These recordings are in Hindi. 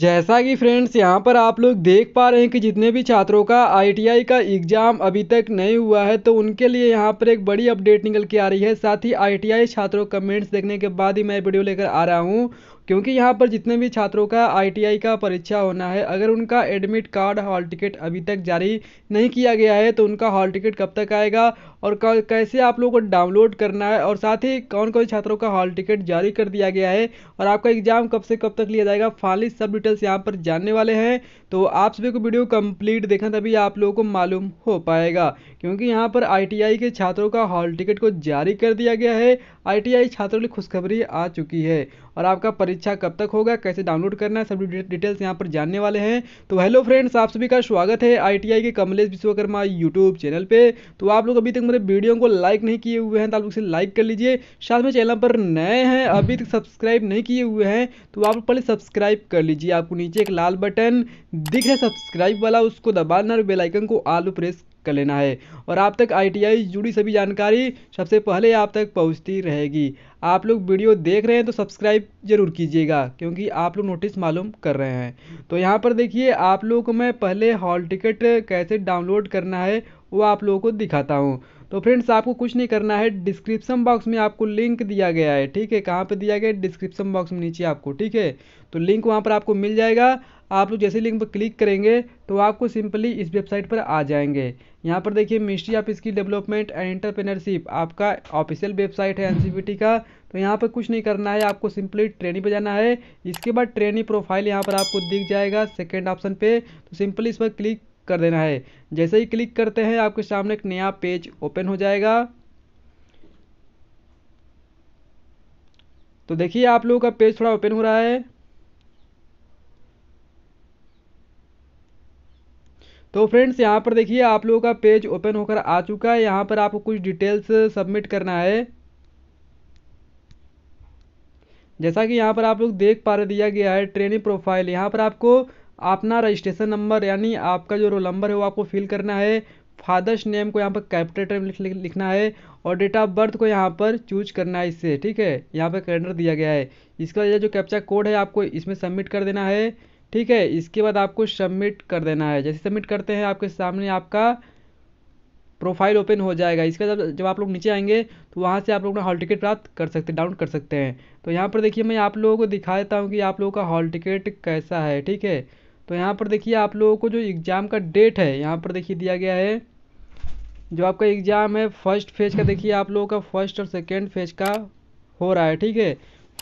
जैसा कि फ्रेंड्स यहाँ पर आप लोग देख पा रहे हैं कि जितने भी छात्रों का आईटीआई का एग्ज़ाम अभी तक नहीं हुआ है तो उनके लिए यहाँ पर एक बड़ी अपडेट निकल के आ रही है साथ ही आईटीआई छात्रों कमेंट्स देखने के बाद ही मैं वीडियो लेकर आ रहा हूँ क्योंकि यहाँ पर जितने भी छात्रों का आईटीआई का परीक्षा होना है अगर उनका एडमिट कार्ड हॉल टिकट अभी तक जारी नहीं किया गया है तो उनका हॉल टिकट कब तक आएगा और कैसे आप लोगों को डाउनलोड करना है और साथ ही कौन कौन छात्रों का हॉल टिकट जारी कर दिया गया है और आपका एग्जाम कब से कब तक लिया जाएगा फाइनली सब डिटेल्स यहाँ पर जानने वाले हैं तो आप सभी को वीडियो कंप्लीट देखना तभी आप लोगों को मालूम हो पाएगा क्योंकि यहाँ पर आईटीआई के छात्रों का हॉल टिकट को जारी कर दिया गया है आईटीआई छात्रों की खुशखबरी आ चुकी है और आपका परीक्षा कब तक होगा कैसे डाउनलोड करना है सभी डिटेल्स यहाँ पर जानने वाले हैं तो हेलो फ्रेंड्स आप सभी का स्वागत है आईटीआई के कमलेश विश्वकर्मा यूट्यूब चैनल पे तो आप लोग अभी तक मेरे वीडियो को लाइक नहीं किए हुए हैं तो आप लोग से लाइक कर लीजिए साथ में चैनल पर नए हैं अभी तक सब्सक्राइब नहीं किए हुए हैं तो आप लोग पहले सब्सक्राइब कर लीजिए आपको नीचे एक लाल बटन दिख रहा सब्सक्राइब वाला उसको दबाना और बेलाइकन को आलू प्रेस कर लेना है और आप तक आईटीआई जुड़ी सभी जानकारी सबसे पहले आप तक पहुंचती रहेगी आप लोग वीडियो देख रहे हैं तो सब्सक्राइब जरूर कीजिएगा क्योंकि आप लोग नोटिस मालूम कर रहे हैं तो यहाँ पर देखिए आप लोगों को मैं पहले हॉल टिकट कैसे डाउनलोड करना है वो आप लोगों को दिखाता हूँ तो फ्रेंड्स आपको कुछ नहीं करना है डिस्क्रिप्शन बॉक्स में आपको लिंक दिया गया है ठीक है कहाँ पे दिया गया है डिस्क्रिप्शन बॉक्स में नीचे आपको ठीक है तो लिंक वहाँ पर आपको मिल जाएगा आप लोग जैसे लिंक पर क्लिक करेंगे तो आपको सिंपली इस वेबसाइट पर आ जाएंगे यहाँ पर देखिए ministry of skill development and entrepreneurship आपका ऑफिशियल वेबसाइट है एन का तो यहाँ पर कुछ नहीं करना है आपको सिंपली ट्रेनिंग पर जाना है इसके बाद ट्रेनिंग प्रोफाइल यहाँ पर आपको दिख जाएगा सेकेंड ऑप्शन पर तो सिंपली इस पर क्लिक कर देना है जैसे ही क्लिक करते हैं आपके सामने एक नया पेज ओपन हो जाएगा तो देखिए आप लोगों का पेज थोड़ा ओपन हो रहा है तो फ्रेंड्स यहाँ पर देखिए आप लोगों का पेज ओपन होकर आ चुका है यहाँ पर आपको कुछ डिटेल्स सबमिट करना है जैसा कि यहाँ पर आप लोग देख पा रहे दिया गया है ट्रेनिंग प्रोफाइल यहाँ पर आपको अपना रजिस्ट्रेशन नंबर यानी आपका जो रोल नंबर है वो आपको फिल करना है फादर्स नेम को यहाँ पर कैपिटेटर टाइम लिख, लिख, लिखना है और डेट ऑफ बर्थ को यहाँ पर चूज करना है इससे ठीक है यहाँ पर कैलेंडर दिया गया है इसका जो कैप्चा कोड है आपको इसमें सबमिट कर देना है ठीक है इसके बाद आपको सबमिट कर देना है जैसे सबमिट करते हैं आपके सामने आपका प्रोफाइल ओपन हो जाएगा इसका जब जब आप लोग नीचे आएंगे तो वहाँ से आप लोग हॉल टिकट प्राप्त कर सकते हैं डाउनलोड कर सकते हैं तो यहाँ पर देखिए मैं आप लोगों को दिखा देता हूँ कि आप लोगों का हॉल टिकट कैसा है ठीक है तो यहाँ पर देखिए आप लोगों को जो एग्ज़ाम का डेट है यहाँ पर देखिए दिया गया है जो आपका एग्ज़ाम है फर्स्ट फेज का देखिए आप लोगों का फर्स्ट और सेकेंड फेज का हो रहा है ठीक है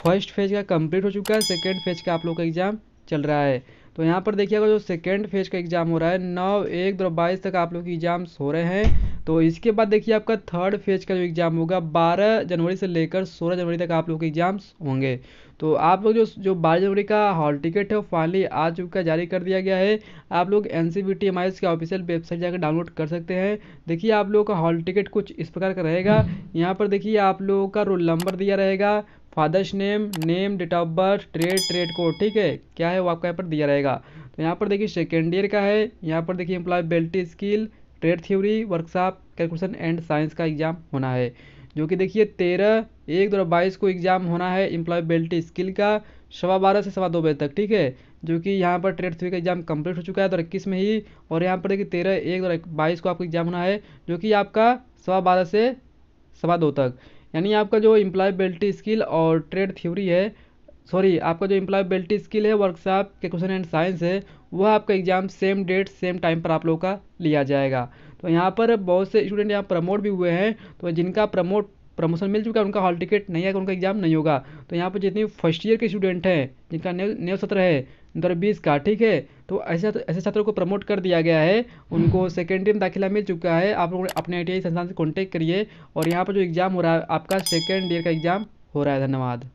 फर्स्ट फेज का कंप्लीट हो चुका है सेकेंड फेज का आप लोग का एग्ज़ाम चल रहा है तो यहाँ पर देखिएगा जो सेकेंड फेज का एग्ज़ाम हो रहा है नौ एक दो बाईस तक आप लोग के एग्ज़ाम्स हो रहे हैं तो इसके बाद देखिए आपका थर्ड फेज का जो एग्ज़ाम होगा 12 जनवरी से लेकर 16 जनवरी तक आप लोग के एग्ज़ाम्स होंगे तो आप लोग जो जो बारह जनवरी का हॉल टिकट है वो फाइनली आ चुका जारी कर दिया गया है आप लोग N C V T M I S के ऑफिशियल वेबसाइट जाकर डाउनलोड कर सकते हैं देखिए आप लोगों का हॉल टिकट कुछ इस प्रकार का रहेगा यहाँ पर देखिए आप लोगों का रोल नंबर दिया रहेगा father's name name date of birth trade trade code ठीक है क्या है वो आपका यहाँ पर दिया रहेगा तो यहाँ पर देखिए सेकेंड ईयर का है यहाँ पर देखिए employability skill trade theory workshop calculation and science का एग्ज़ाम होना है जो कि देखिए तेरह एक दो बाईस को एग्ज़ाम होना है एम्प्लॉयबिलिटी स्किल का सवा बारह से सवा दो बजे तक ठीक है जो कि यहाँ पर ट्रेड थ्री का एग्ज़ाम कंप्लीट हो चुका है दो इक्कीस में ही और यहाँ पर देखिए तेरह एक दो बाईस को आपको एग्ज़ाम होना है जो कि आपका सवा बारह से सवा दो तक यानी आपका जो एम्प्लॉयबिलिटी स्किल और ट्रेड थ्योरी है सॉरी आपका जो इम्प्लॉयबिलिटी स्किल है वर्कशॉप के क्वेश्चन एंड साइंस है वह आपका exam same date same time पर आप लोगों का लिया जाएगा तो यहाँ पर बहुत से स्टूडेंट यहाँ प्रमोट भी हुए हैं तो जिनका प्रमोट प्रमोशन मिल चुका है उनका हॉल टिकट नहीं आएगा उनका एग्जाम नहीं होगा तो यहाँ पर जितने फर्स्ट ईयर के स्टूडेंट हैं जिनका नव सत्र है दो हज़ार बीस का ठीक है तो ऐसे ऐसे छात्रों को प्रमोट कर दिया गया है उनको सेकेंड ईयर में दाखिला मिल चुका है आप लोग अपने आई संस्थान से कॉन्टेक्ट करिए और यहाँ पर जो एग्ज़ाम हो रहा है आपका सेकेंड ईयर का एग्ज़ाम हो रहा है धन्यवाद